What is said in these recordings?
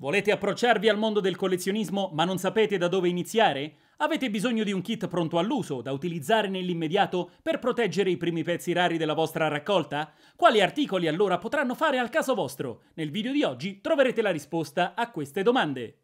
Volete approcciarvi al mondo del collezionismo ma non sapete da dove iniziare? Avete bisogno di un kit pronto all'uso da utilizzare nell'immediato per proteggere i primi pezzi rari della vostra raccolta? Quali articoli allora potranno fare al caso vostro? Nel video di oggi troverete la risposta a queste domande.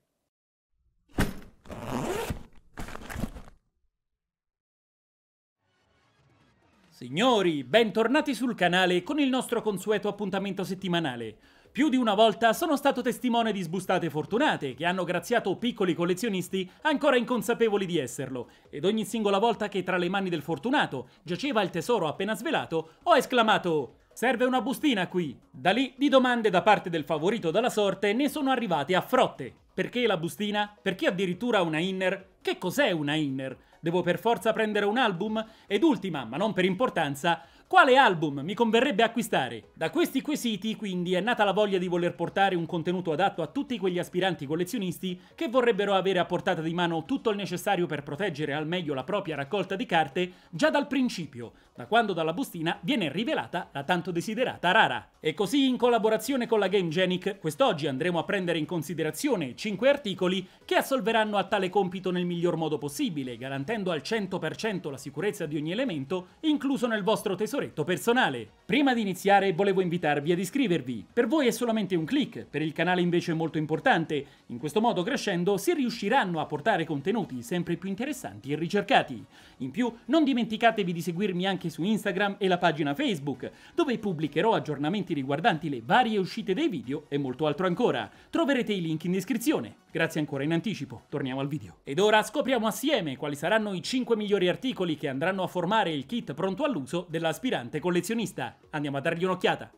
Signori, bentornati sul canale con il nostro consueto appuntamento settimanale. Più di una volta sono stato testimone di sbustate fortunate che hanno graziato piccoli collezionisti ancora inconsapevoli di esserlo, ed ogni singola volta che tra le mani del fortunato giaceva il tesoro appena svelato, ho esclamato Serve una bustina qui! Da lì di domande da parte del favorito dalla sorte ne sono arrivate a frotte. Perché la bustina? Perché addirittura una inner? Che cos'è una inner? Devo per forza prendere un album? Ed ultima, ma non per importanza, quale album mi converrebbe acquistare? Da questi quesiti, quindi, è nata la voglia di voler portare un contenuto adatto a tutti quegli aspiranti collezionisti che vorrebbero avere a portata di mano tutto il necessario per proteggere al meglio la propria raccolta di carte già dal principio, da quando dalla bustina viene rivelata la tanto desiderata rara. E così, in collaborazione con la Game Genic, quest'oggi andremo a prendere in considerazione 5 articoli che assolveranno a tale compito nel miglior modo possibile, garantendo al 100% la sicurezza di ogni elemento, incluso nel vostro tesoro tesoretto personale. Prima di iniziare volevo invitarvi ad iscrivervi. Per voi è solamente un click, per il canale invece è molto importante. In questo modo crescendo si riusciranno a portare contenuti sempre più interessanti e ricercati. In più non dimenticatevi di seguirmi anche su Instagram e la pagina Facebook, dove pubblicherò aggiornamenti riguardanti le varie uscite dei video e molto altro ancora. Troverete i link in descrizione. Grazie ancora in anticipo, torniamo al video. Ed ora scopriamo assieme quali saranno i 5 migliori articoli che andranno a formare il kit pronto all'uso dell'aspirante collezionista. Andiamo a dargli un'occhiata.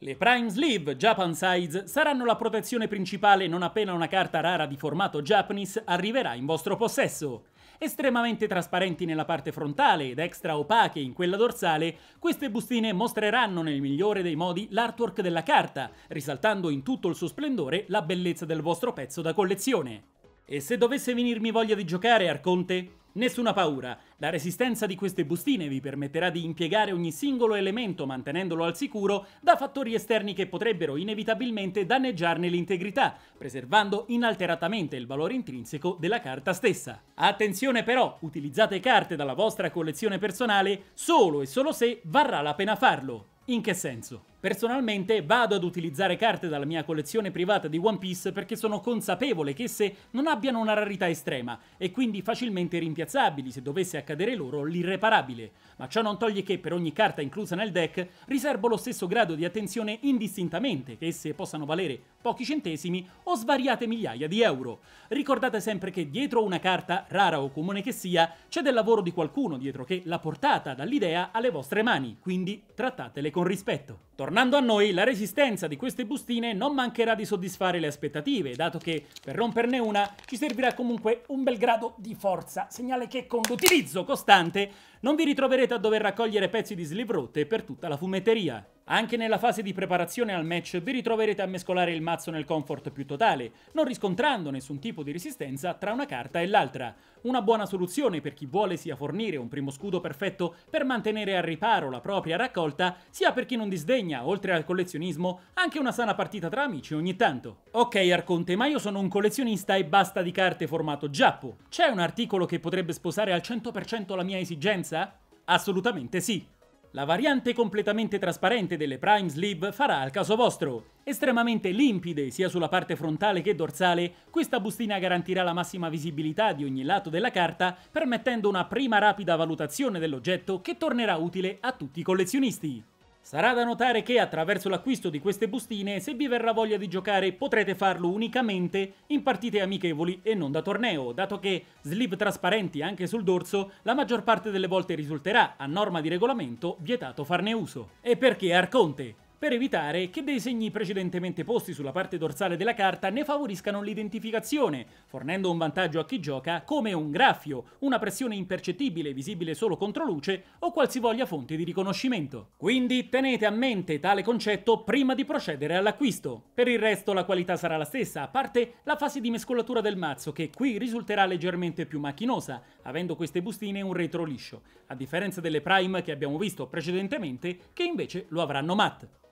Le Prime Sleeve Japan Size saranno la protezione principale non appena una carta rara di formato Japanese arriverà in vostro possesso. Estremamente trasparenti nella parte frontale ed extra opache in quella dorsale, queste bustine mostreranno nel migliore dei modi l'artwork della carta, risaltando in tutto il suo splendore la bellezza del vostro pezzo da collezione. E se dovesse venirmi voglia di giocare, Arconte, Nessuna paura, la resistenza di queste bustine vi permetterà di impiegare ogni singolo elemento mantenendolo al sicuro da fattori esterni che potrebbero inevitabilmente danneggiarne l'integrità, preservando inalteratamente il valore intrinseco della carta stessa. Attenzione però, utilizzate carte dalla vostra collezione personale solo e solo se varrà la pena farlo. In che senso? Personalmente vado ad utilizzare carte dalla mia collezione privata di One Piece perché sono consapevole che esse non abbiano una rarità estrema e quindi facilmente rimpiazzabili se dovesse accadere loro l'irreparabile, ma ciò non toglie che per ogni carta inclusa nel deck riservo lo stesso grado di attenzione indistintamente che esse possano valere pochi centesimi o svariate migliaia di euro. Ricordate sempre che dietro una carta, rara o comune che sia, c'è del lavoro di qualcuno dietro che l'ha portata dall'idea alle vostre mani, quindi trattatele con rispetto. Tornando Tornando a noi, la resistenza di queste bustine non mancherà di soddisfare le aspettative, dato che per romperne una ci servirà comunque un bel grado di forza, segnale che con l'utilizzo costante non vi ritroverete a dover raccogliere pezzi di slip rotte per tutta la fumetteria. Anche nella fase di preparazione al match vi ritroverete a mescolare il mazzo nel comfort più totale, non riscontrando nessun tipo di resistenza tra una carta e l'altra. Una buona soluzione per chi vuole sia fornire un primo scudo perfetto per mantenere al riparo la propria raccolta, sia per chi non disdegna, oltre al collezionismo, anche una sana partita tra amici ogni tanto. Ok Arconte, ma io sono un collezionista e basta di carte formato giappo. C'è un articolo che potrebbe sposare al 100% la mia esigenza? Assolutamente sì. La variante completamente trasparente delle Prime Sleeve farà al caso vostro. Estremamente limpide sia sulla parte frontale che dorsale, questa bustina garantirà la massima visibilità di ogni lato della carta, permettendo una prima rapida valutazione dell'oggetto che tornerà utile a tutti i collezionisti. Sarà da notare che attraverso l'acquisto di queste bustine, se vi verrà voglia di giocare, potrete farlo unicamente in partite amichevoli e non da torneo, dato che sleeve trasparenti anche sul dorso la maggior parte delle volte risulterà, a norma di regolamento, vietato farne uso. E perché Arconte? per evitare che dei segni precedentemente posti sulla parte dorsale della carta ne favoriscano l'identificazione, fornendo un vantaggio a chi gioca come un graffio, una pressione impercettibile visibile solo contro luce o qualsivoglia fonte di riconoscimento. Quindi tenete a mente tale concetto prima di procedere all'acquisto. Per il resto la qualità sarà la stessa, a parte la fase di mescolatura del mazzo che qui risulterà leggermente più macchinosa, avendo queste bustine un retro liscio, a differenza delle Prime che abbiamo visto precedentemente che invece lo avranno matte.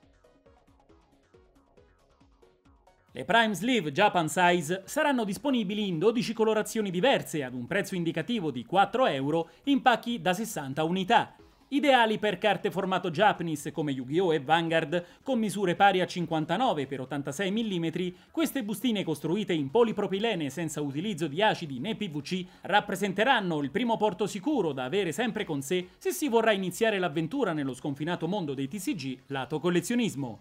Le Prime Sleeve Japan Size saranno disponibili in 12 colorazioni diverse ad un prezzo indicativo di 4 euro in pacchi da 60 unità. Ideali per carte formato Japanese come Yu-Gi-Oh! e Vanguard, con misure pari a 59x86 mm, queste bustine costruite in polipropilene senza utilizzo di acidi né PVC rappresenteranno il primo porto sicuro da avere sempre con sé se si vorrà iniziare l'avventura nello sconfinato mondo dei TCG lato collezionismo.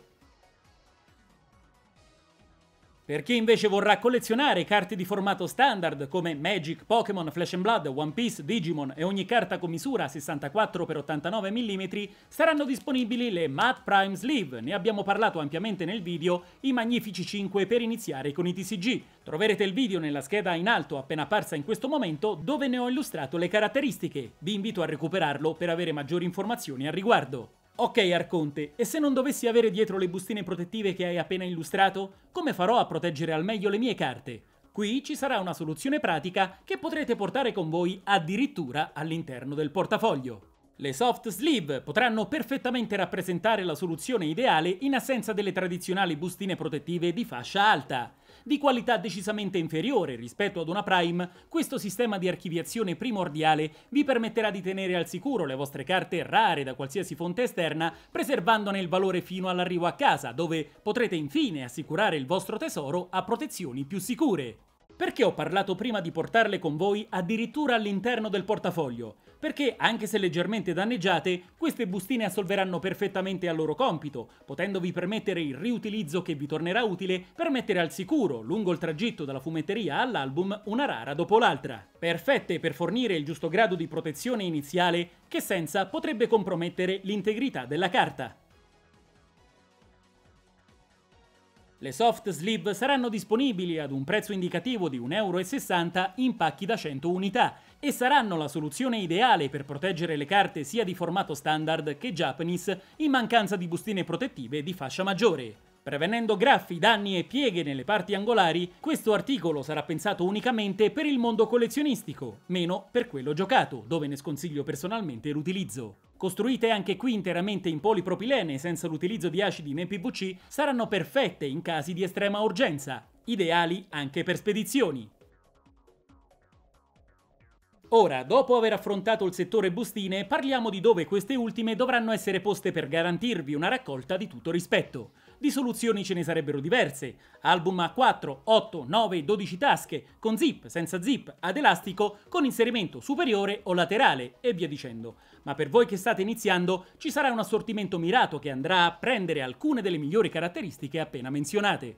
Per chi invece vorrà collezionare carte di formato standard come Magic, Pokémon, Flash Blood, One Piece, Digimon e ogni carta con misura 64x89 mm, saranno disponibili le Matte Prime Sleeve, ne abbiamo parlato ampiamente nel video, i magnifici 5 per iniziare con i TCG. Troverete il video nella scheda in alto appena apparsa in questo momento dove ne ho illustrato le caratteristiche, vi invito a recuperarlo per avere maggiori informazioni al riguardo. Ok Arconte, e se non dovessi avere dietro le bustine protettive che hai appena illustrato, come farò a proteggere al meglio le mie carte? Qui ci sarà una soluzione pratica che potrete portare con voi addirittura all'interno del portafoglio. Le soft sleeve potranno perfettamente rappresentare la soluzione ideale in assenza delle tradizionali bustine protettive di fascia alta, di qualità decisamente inferiore rispetto ad una Prime, questo sistema di archiviazione primordiale vi permetterà di tenere al sicuro le vostre carte rare da qualsiasi fonte esterna, preservandone il valore fino all'arrivo a casa, dove potrete infine assicurare il vostro tesoro a protezioni più sicure. Perché ho parlato prima di portarle con voi addirittura all'interno del portafoglio? perché anche se leggermente danneggiate, queste bustine assolveranno perfettamente al loro compito, potendovi permettere il riutilizzo che vi tornerà utile per mettere al sicuro, lungo il tragitto dalla fumetteria all'album, una rara dopo l'altra. Perfette per fornire il giusto grado di protezione iniziale che senza potrebbe compromettere l'integrità della carta. Le soft sleeve saranno disponibili ad un prezzo indicativo di 1,60 euro in pacchi da 100 unità e saranno la soluzione ideale per proteggere le carte sia di formato standard che Japanese in mancanza di bustine protettive di fascia maggiore. Prevenendo graffi, danni e pieghe nelle parti angolari, questo articolo sarà pensato unicamente per il mondo collezionistico, meno per quello giocato, dove ne sconsiglio personalmente l'utilizzo costruite anche qui interamente in polipropilene senza l'utilizzo di acidi né PVC, saranno perfette in casi di estrema urgenza, ideali anche per spedizioni. Ora, dopo aver affrontato il settore bustine, parliamo di dove queste ultime dovranno essere poste per garantirvi una raccolta di tutto rispetto. Di soluzioni ce ne sarebbero diverse, album a 4, 8, 9, 12 tasche, con zip, senza zip, ad elastico, con inserimento superiore o laterale e via dicendo. Ma per voi che state iniziando ci sarà un assortimento mirato che andrà a prendere alcune delle migliori caratteristiche appena menzionate.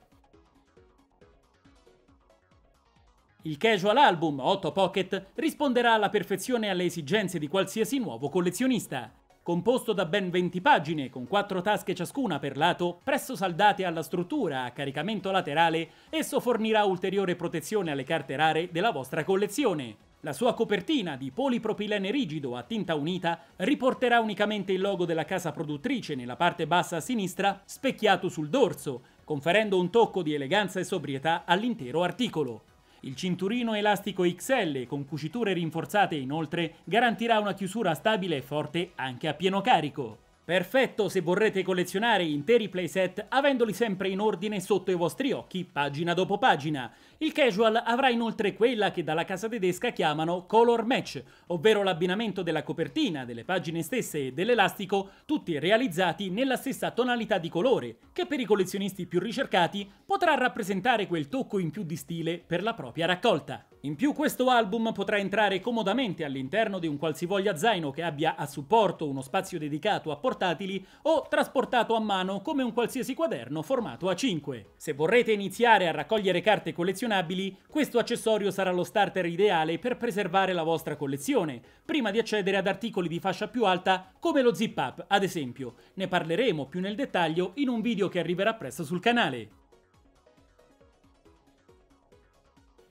Il casual album 8 Pocket risponderà alla perfezione alle esigenze di qualsiasi nuovo collezionista. Composto da ben 20 pagine, con 4 tasche ciascuna per lato, presso saldate alla struttura a caricamento laterale, esso fornirà ulteriore protezione alle carte rare della vostra collezione. La sua copertina di polipropilene rigido a tinta unita riporterà unicamente il logo della casa produttrice nella parte bassa a sinistra specchiato sul dorso, conferendo un tocco di eleganza e sobrietà all'intero articolo. Il cinturino elastico XL con cuciture rinforzate inoltre garantirà una chiusura stabile e forte anche a pieno carico. Perfetto se vorrete collezionare interi playset avendoli sempre in ordine sotto i vostri occhi, pagina dopo pagina. Il casual avrà inoltre quella che dalla casa tedesca chiamano color match, ovvero l'abbinamento della copertina, delle pagine stesse e dell'elastico, tutti realizzati nella stessa tonalità di colore, che per i collezionisti più ricercati potrà rappresentare quel tocco in più di stile per la propria raccolta. In più questo album potrà entrare comodamente all'interno di un qualsivoglia zaino che abbia a supporto uno spazio dedicato a portare portatili o trasportato a mano come un qualsiasi quaderno formato A5. Se vorrete iniziare a raccogliere carte collezionabili, questo accessorio sarà lo starter ideale per preservare la vostra collezione, prima di accedere ad articoli di fascia più alta come lo zip up, ad esempio. Ne parleremo più nel dettaglio in un video che arriverà presto sul canale.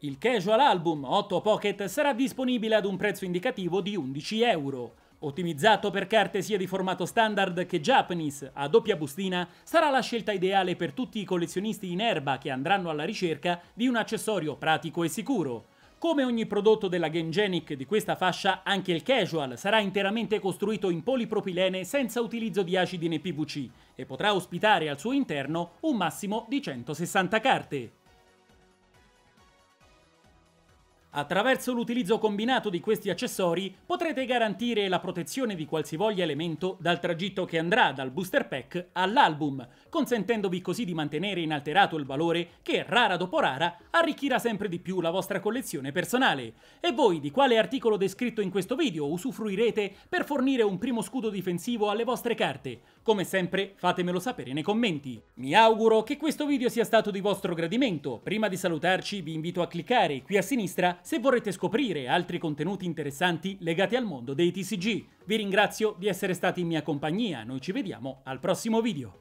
Il casual album 8 Pocket sarà disponibile ad un prezzo indicativo di 11 euro. Ottimizzato per carte sia di formato standard che Japanese a doppia bustina, sarà la scelta ideale per tutti i collezionisti in erba che andranno alla ricerca di un accessorio pratico e sicuro. Come ogni prodotto della Gengenic di questa fascia, anche il casual sarà interamente costruito in polipropilene senza utilizzo di acidi né PVC e potrà ospitare al suo interno un massimo di 160 carte. Attraverso l'utilizzo combinato di questi accessori potrete garantire la protezione di qualsivoglia elemento dal tragitto che andrà dal booster pack all'album, consentendovi così di mantenere inalterato il valore che rara dopo rara arricchirà sempre di più la vostra collezione personale. E voi di quale articolo descritto in questo video usufruirete per fornire un primo scudo difensivo alle vostre carte? Come sempre fatemelo sapere nei commenti. Mi auguro che questo video sia stato di vostro gradimento. Prima di salutarci vi invito a cliccare qui a sinistra se vorrete scoprire altri contenuti interessanti legati al mondo dei TCG. Vi ringrazio di essere stati in mia compagnia, noi ci vediamo al prossimo video.